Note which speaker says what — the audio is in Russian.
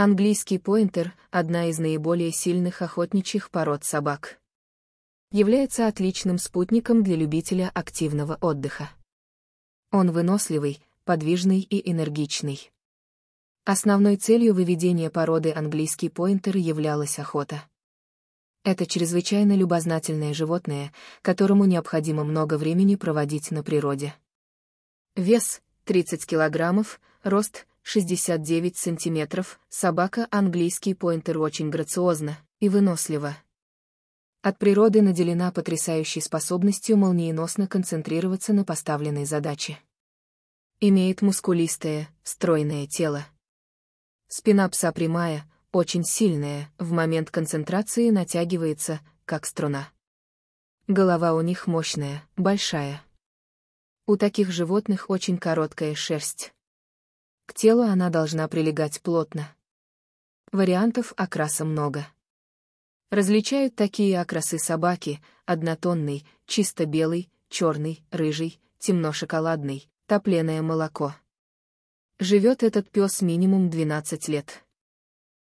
Speaker 1: Английский поинтер – одна из наиболее сильных охотничьих пород собак. Является отличным спутником для любителя активного отдыха. Он выносливый, подвижный и энергичный. Основной целью выведения породы английский поинтер являлась охота. Это чрезвычайно любознательное животное, которому необходимо много времени проводить на природе. Вес – 30 килограммов, рост 69 сантиметров, собака английский поинтер очень грациозна и вынослива. От природы наделена потрясающей способностью молниеносно концентрироваться на поставленной задаче. Имеет мускулистое, стройное тело. Спина пса прямая, очень сильная, в момент концентрации натягивается, как струна. Голова у них мощная, большая. У таких животных очень короткая шерсть телу она должна прилегать плотно. Вариантов окраса много. Различают такие окрасы собаки, однотонный, чисто белый, черный, рыжий, темно-шоколадный, топленое молоко. Живет этот пес минимум 12 лет.